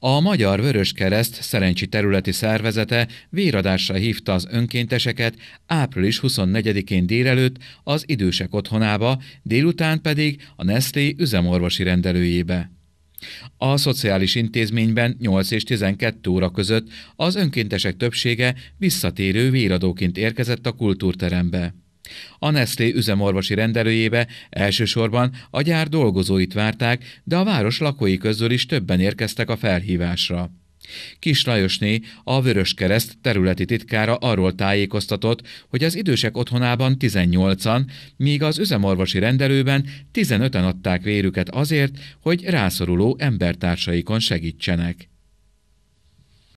A Magyar Vöröskereszt szerencsi területi szervezete véradásra hívta az önkénteseket április 24-én délelőtt az idősek otthonába, délután pedig a Nestlé üzemorvosi rendelőjébe. A szociális intézményben 8 és 12 óra között az önkéntesek többsége visszatérő véradóként érkezett a kultúrterembe. A Nestlé üzemorvosi rendelőjébe elsősorban a gyár dolgozóit várták, de a város lakói közül is többen érkeztek a felhívásra. Kis Lajosné, a Kereszt területi titkára arról tájékoztatott, hogy az idősek otthonában 18-an, míg az üzemorvosi rendelőben 15-en adták vérüket azért, hogy rászoruló embertársaikon segítsenek.